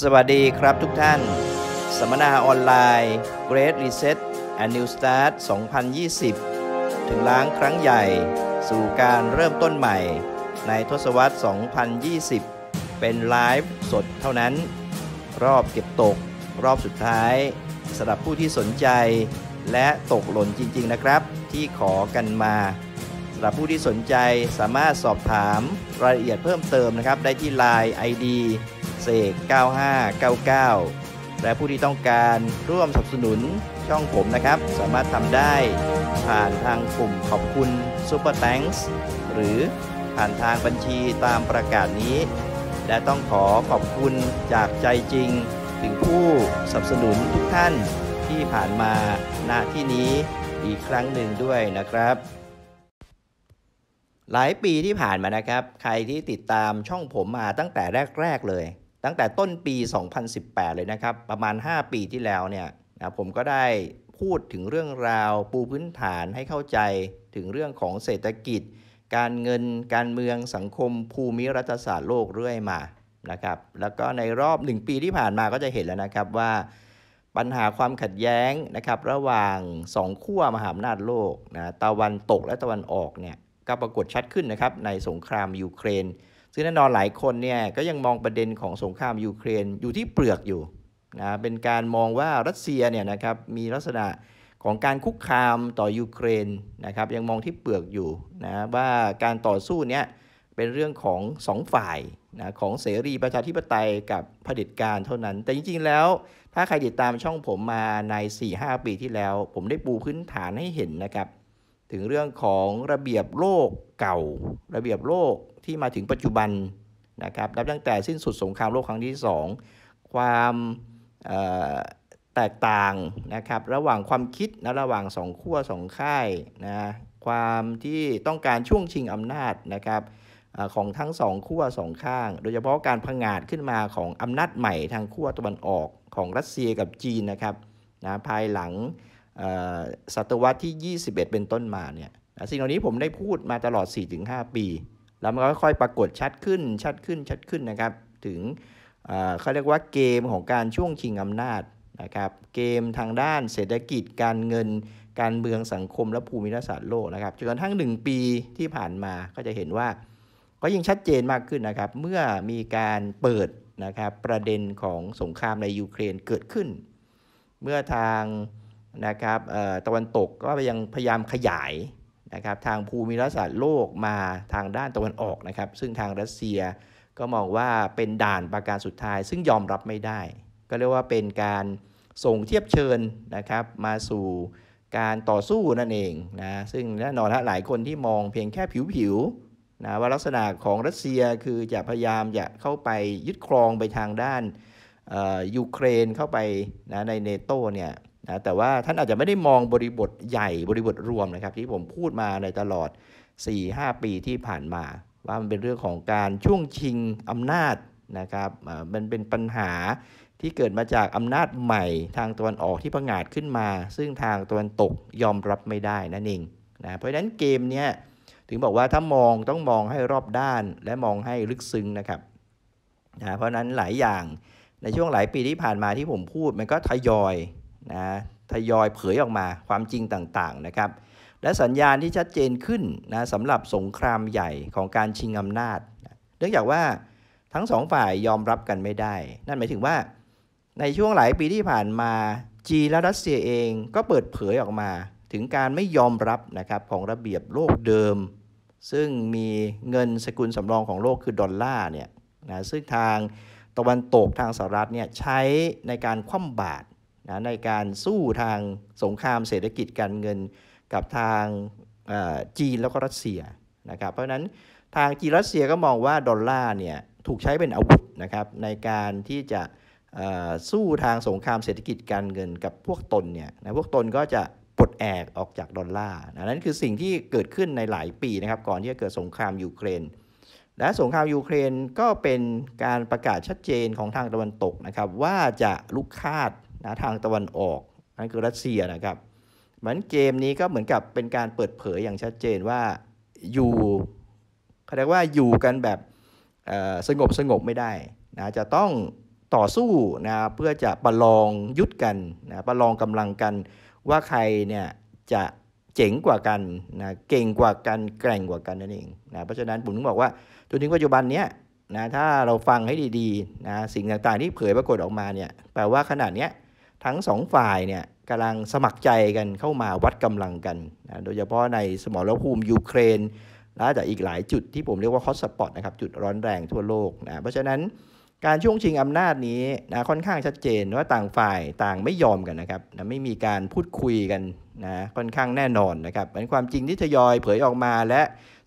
สวัสดีครับทุกท่านสัมมนาออนไลน์ Great Reset and New Start 2020 ถึงล้างครั้งใหญ่สู่การเริ่มต้นใหม่ในทศวรรษ 2020 เป็นไลฟ์สดเท่านั้น รอบเก็บตก รอบสุดท้ายสำหรับผู้ที่สนใจ และตกหล่นจริงๆนะครับ ที่ขอกันมาสำหรับผู้ที่สนใจสามารถสอบถาม รายละเอียดเพิ่มเติมนะครับ ได้ที่ไลน์ ID เสก9599 และผู้ที่ต้องการร่วมสนับสนุนช่องผมนะครับ สามารถทำได้ผ่านทางกลุ่มขอบคุณ Super Thanks หรือผ่านทางบัญชีตามประกาศนี้ และต้องขอขอบคุณจากใจจริง ถึงผู้สนับสนุนทุกท่านที่ผ่านมาณที่นี้อีกครั้งหนึ่งด้วยนะครับ หลายปีที่ผ่านมานะครับ ใครที่ติดตามช่องผมมาตั้งแต่แรกๆเลยตั้งแต่ต้นปี 2018 เลยนะครับประมาณ 5 ปีที่แล้วเนี่ยนะผมก็ได้พูดถึงเรื่องราว ปูพื้นฐานให้เข้าใจถึงเรื่องของเศรษฐกิจ การเงินการเมืองสังคมภูมิรัฐศาสตร์โลกเรื่อยมานะครับแล้วก็ในรอบ 1 ปีที่ผ่านมาก็จะเห็นแล้วนะครับว่าปัญหาความขัดแย้งนะครับระหว่าง2ขั้วมหาอำนาจโลกนะตะวันตกและตะวันออกเนี่ยก็ปรากฏชัดขึ้นนะครับในสงครามยูเครนซึ่งแน่นอนหลายคนเนี่ยก็ยังมองประเด็นของสงครามยูเครนอยู่ที่เปลือกอยู่นะ เป็นการมองว่ารัสเซียเนี่ยนะครับมีลักษณะของการคุกคามต่อยูเครนนะครับ ยังมองที่เปลือกอยู่นะว่าการต่อสู้เนี่ยเป็นเรื่องของสองฝ่ายนะของเสรีประชาธิปไตยกับเผด็จการเท่านั้นแต่จริง ๆแล้วถ้าใครติดตามช่องผมมาใน 4-5 ปีที่แล้ว ผมได้ปูพื้นฐานให้เห็นนะครับถึงเรื่องของระเบียบโลกเก่า ระเบียบโลกที่มาถึงปัจจุบันนะครับนับตั้งแต่สิ้นสุดสงครามโลกครั้งที่ 2 ความแตกต่างนะครับระหว่างความคิดนะระหว่างสองขั้วสองค่ายนะความที่ต้องการช่วงชิงอำนาจนะครับของทั้งสองขั้วสองข้าง โดยเฉพาะการพังงาดขึ้นมาของอำนาจใหม่ทางขั้วตะวันออกของรัสเซียกับจีนนะครับนะภายหลังศตวรรษที่ 21 เป็นต้นมาเนี่ย สิ่งเหล่านี้ผมได้พูดมาตลอด 4-5 ปี แล้วมันก็ค่อยปรากฏชัดขึ้น ชัดขึ้น ชัดขึ้นนะครับ ถึง เขาเรียกว่าเกมของการช่วงชิงอำนาจนะครับ เกมทางด้านเศรษฐกิจ การเงิน การเมืองสังคม และภูมิรัศาสตร์โลกนะครับ จนกระทั่ง1 ปีที่ผ่านมาก็จะเห็นว่า ก็ยิ่งชัดเจนมากขึ้นนะครับ เมื่อมีการเปิดนะครับ ประเด็นของสงครามในยูเครนเกิดขึ้น เมื่อทางนะครับตะวันตกก็ยังพยายามขยายนะครับทางภูมิรัศาสตร์โลกมาทางด้านตะวันออกนะครับ ซึ่งทางรัสเซียก็มองว่าเป็นด่านประการสุดท้ายซึ่งยอมรับไม่ได้ ก็เรียกว่าเป็นการส่งเทียบเชิญนะครับมาสู่การต่อสู้นั่นเองนะ ซึ่งแน่นอนฮะหลายคนที่มองเพียงแค่ผิวๆนะว่าลักษณะของรัสเซียคือจะพยายามจะเข้าไปยึดครองไปทางด้านยูเครนเข้าไปนะในเนโตเนี่ยนะแต่ว่าท่านอาจจะไม่ได้มองบริบทใหญ่บริบทรวมนะครับที่ผมพูดมาในตลอด 4-5 ปีที่ผ่านมา ว่ามันเป็นเรื่องของการช่วงชิงอำนาจนะครับมันเป็นปัญหาที่เกิดมาจากอำนาจใหม่ ทางตะวันออกที่ระงอาดขึ้นมา ซึ่งทางตะวันตกยอมรับไม่ได้นั่นเองนะเพราะฉะนั้นเกมเนี้ยถึงบอกว่าถ้ามองต้องมองให้รอบด้านและมองให้ลึกซึ้งนะครับนะเพราะนั้นหลายอย่างในช่วงหลายปีที่ผ่านมาที่ผมพูดมันก็ทยอยนะทยอยเผยออกมาความจริงต่าง ๆ นะครับ และสัญญาณที่ชัดเจนขึ้นนะสำหรับสงครามใหญ่ของการชิงอำนาจ เนื่องจากว่าทั้งสองฝ่ายยอมรับกันไม่ได้ นั่นหมายถึงว่าในช่วงหลายปีที่ผ่านมา จีนและรัสเซียเองก็เปิดเผยออกมา ถึงการไม่ยอมรับนะครับของระเบียบโลกเดิม ซึ่งมีเงินสกุลสำรองของโลกคือดอลลาร์เนี่ยนะซึ่งทางตะวันตกทางสหรัฐเนี่ยใช้ในการคว่ำบาตรนะในการสู้ทางสงครามเศรษฐกิจการเงินกับทางจีนแล้วก็รัสเซียนะครับ เพราะฉะนั้นทางจีนรัสเซียก็มองว่าดอลลาร์เนี่ยถูกใช้เป็นอาวุธนะครับในการที่จะสู้ทางสงครามเศรษฐกิจการเงินกับพวกตนเนี่ยนะพวกตนก็จะปลดแอกออกจากดอลลาร์นะนั่นคือสิ่งที่เกิดขึ้นในหลายปีนะครับก่อนที่จะเกิดสงครามยูเครน และสงครามยูเครนก็เป็นการประกาศชัดเจนของทางตะวันตกนะครับว่าจะลุกคาดนะทางตะวันออกนั่นคือรัสเซียนะครับเหมือนเกมนี้ก็เหมือนกับเป็นการเปิดเผยอย่างชัดเจนว่าอยู่เขาเรียกว่าอยู่กันแบบสงบสงบไม่ได้นะจะต้องต่อสู้นะเพื่อจะประลองยุดกันนะประลองกำลังกันว่าใครเนี่ยจะเจ๋งกว่ากันนะเก่งกว่ากัน แกร่งกว่ากันนั่นเองนะเพราะฉะนั้นผมถึงบอกว่าจนถึงปัจจุบันเนี้ยนะถ้าเราฟังให้ดีๆนะสิ่งต่างๆที่เผยปรากฏออกมาเนี่ยแปลว่าขนาดเนี้ยทั้งสองฝ่ายเนี่ยกำลังสมัครใจกันเข้ามาวัดกำลังกันนะโดยเฉพาะในสมรภูมิยูเครน และจากอีกหลายจุดที่ผมเรียกว่าฮอตสปอตนะครับจุดร้อนแรงทั่วโลกนะเพราะฉะนั้นการช่วงชิงอำนาจนี้นะค่อนข้างชัดเจนว่าต่างฝ่ายต่างไม่ยอมกันนะครับนะไม่มีการพูดคุยกันนะค่อนข้างแน่นอนนะครับเป็นความจริงที่ทยอยเผยออกมาและ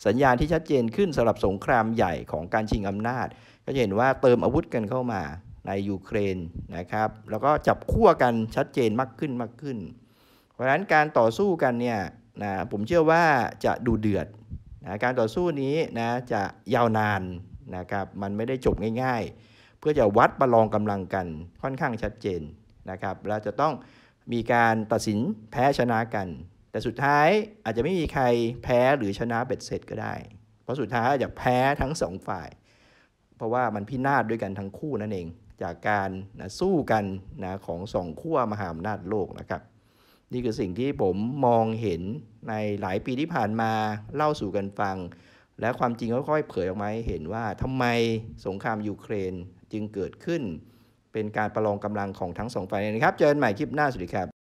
สัญญาณที่ชัดเจนขึ้นสำหรับสงครามใหญ่ของการชิงอำนาจ ก็จะเห็นว่าเติมอาวุธกันเข้ามาในยูเครนนะครับ แล้วก็จับคู่กันชัดเจนมากขึ้นมากขึ้น เพราะฉะนั้นการต่อสู้กันเนี่ยนะผมเชื่อว่าจะดูเดือดนะการต่อสู้นี้นะจะยาวนานนะครับมันไม่ได้จบง่าย ๆ เพื่อจะวัดประลองกำลังกันค่อนข้างชัดเจนนะครับเราจะต้องมีการตัดสินแพ้ชนะกัน แต่สุดท้ายอาจจะไม่มีใครแพ้หรือชนะเบ็ดเสร็จก็ได้ เพราะสุดท้ายอาจจะแพ้ทั้งสองฝ่ายเพราะว่ามันพินาศด้วยกันทั้งคู่นั่นเองจากการนะสู้กันนะของสองขั้วมหาอำนาจโลก นะครับ นี่คือสิ่งที่ผมมองเห็นในหลายปีที่ผ่านมาเล่าสู่กันฟัง และความจริงค่อยๆเผยออกมาเห็นว่าทำไมสงครามยูเครนจึงเกิดขึ้น เป็นการประลองกำลังของทั้งสองฝ่ายนะครับเจอกันใหม่คลิปหน้าสวัสดีครับ